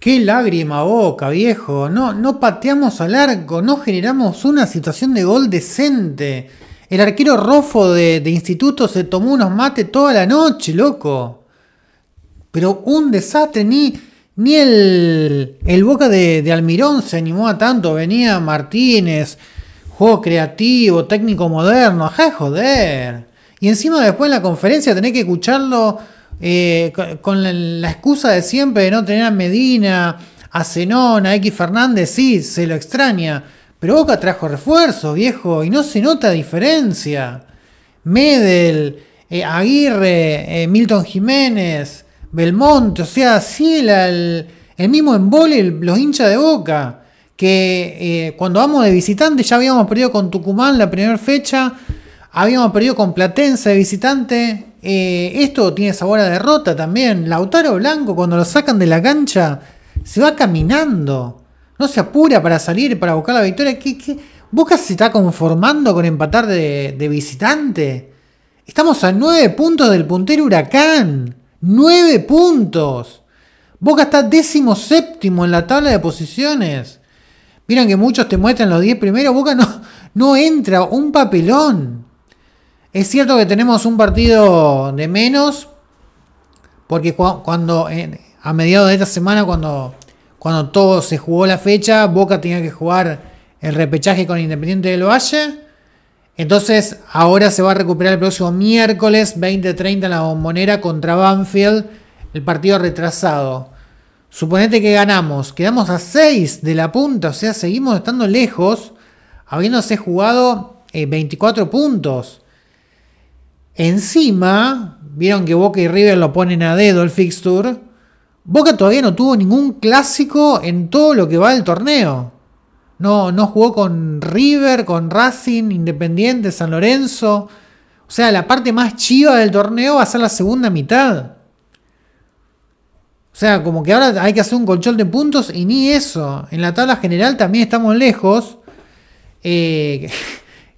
Qué lágrima boca, viejo. No, no pateamos al arco, no generamos una situación de gol decente. El arquero Rofo de, Instituto se tomó unos mates toda la noche, loco. Pero un desastre, ni, ni el, el Boca de, Almirón se animó a tanto. Venía Martínez, juego creativo, técnico moderno, ajá, joder. Y encima después en la conferencia tenés que escucharlo eh, con, la, excusa de siempre de no tener a Medina, a Zenón, a X Fernández, sí, se lo extraña. Pero Boca trajo refuerzos, viejo, y no se nota diferencia. Medel, eh, Aguirre, eh, Milton Jiménez, Belmonte, o sea, sí, el, mismo embole, los hinchas de Boca. Que cuando vamos de visitante ya habíamos perdido con Tucumán la primera fecha, habíamos perdido con Platense de visitante, eh, esto tiene sabor a derrota también. Lautaro Blanco, cuando lo sacan de la cancha, se va caminando. No se apura para salir, para buscar la victoria. boca se está conformando con empatar de, visitante? Estamos a 9 puntos del puntero Huracán. 9 puntos. Boca está décimo séptimo en la tabla de posiciones. Miren que muchos te muestran los 10 primeros. Boca no entra. Un papelón. Es cierto que tenemos un partido de menos, porque cuando a mediados de esta semana, cuando, cuando todo se jugó la fecha, Boca tenía que jugar el repechaje con Independiente del Valle. Entonces, ahora se va a recuperar el próximo miércoles 20-30 en la bombonera contra Banfield, el partido retrasado. Suponete que ganamos, quedamos a 6 de la punta, o sea, seguimos estando lejos, habiéndose jugado 24 eh, puntos. Encima, vieron que Boca y River lo ponen a dedo el fixture. Boca todavía no tuvo ningún clásico en todo lo que va del torneo. No, no jugó con River, con Racing, Independiente, San Lorenzo. O sea, la parte más chiva del torneo va a ser la segunda mitad. O sea, como que ahora hay que hacer un colchón de puntos y ni eso. En la tabla general también estamos lejos. Eh,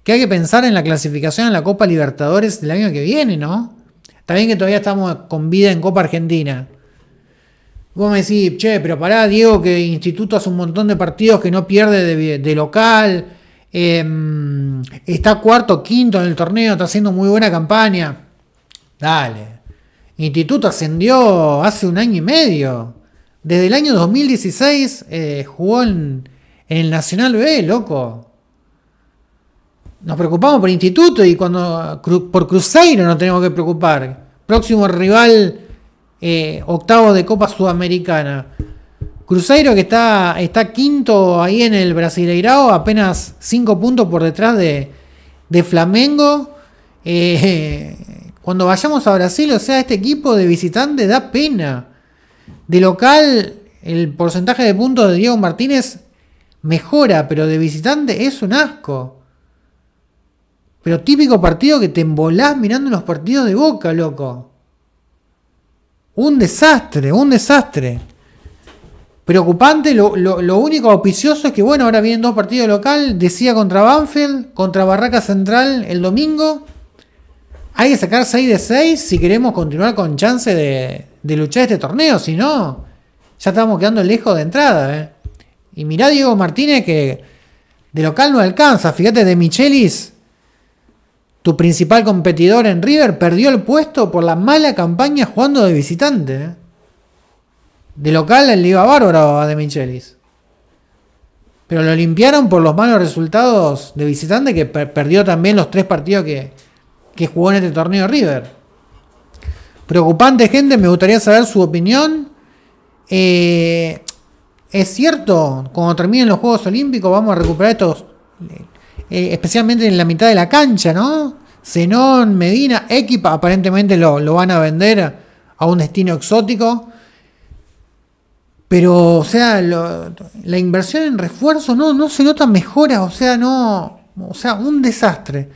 que hay que pensar en la clasificación a la Copa Libertadores del año que viene, ¿no? Está bien que todavía estamos con vida en Copa Argentina. Vos me decís, che, pero pará, Diego, que Instituto hace un montón de partidos que no pierde de, local. Em, está cuarto, quinto en el torneo, está haciendo muy buena campaña. Dale. Instituto ascendió hace un año y medio. Desde el año 2016 eh, jugó en el Nacional B, loco. Nos preocupamos por Instituto y cuando por Cruzeiro no tenemos que preocupar. Próximo rival eh, octavo de Copa Sudamericana. Cruzeiro que está, está quinto ahí en el Brasileirao, apenas cinco puntos por detrás de, Flamengo. Eh, cuando vayamos a Brasil, o sea, este equipo de visitante da pena. De local, el porcentaje de puntos de Diego Martínez mejora, pero de visitante es un asco. Pero típico partido que te embolás mirando los partidos de boca, loco. Un desastre, un desastre. Preocupante, lo, único auspicioso es que, bueno, ahora vienen dos partidos local, decía contra Banfield, contra Barraca Central el domingo. Hay que sacar 6 de 6 si queremos continuar con chance de, luchar este torneo, si no, ya estamos quedando lejos de entrada. Eh. Y mirá Diego Martínez que de local no alcanza, fíjate de Michelis tu principal competidor en River perdió el puesto por la mala campaña jugando de visitante. ¿eh? De local el iba bárbara a De Michelis. Pero lo limpiaron por los malos resultados de visitante que perdió también los tres partidos que, jugó en este torneo River. Preocupante gente, me gustaría saber su opinión. Eh, es cierto, cuando terminen los Juegos Olímpicos vamos a recuperar estos eh, especialmente en la mitad de la cancha, ¿no? Zenón, Medina, Equipa, aparentemente lo, van a vender a un destino exótico. Pero, o sea, la inversión en refuerzo no, no se nota mejoras, o sea, no. O sea, un desastre.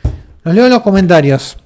Los leo en los comentarios.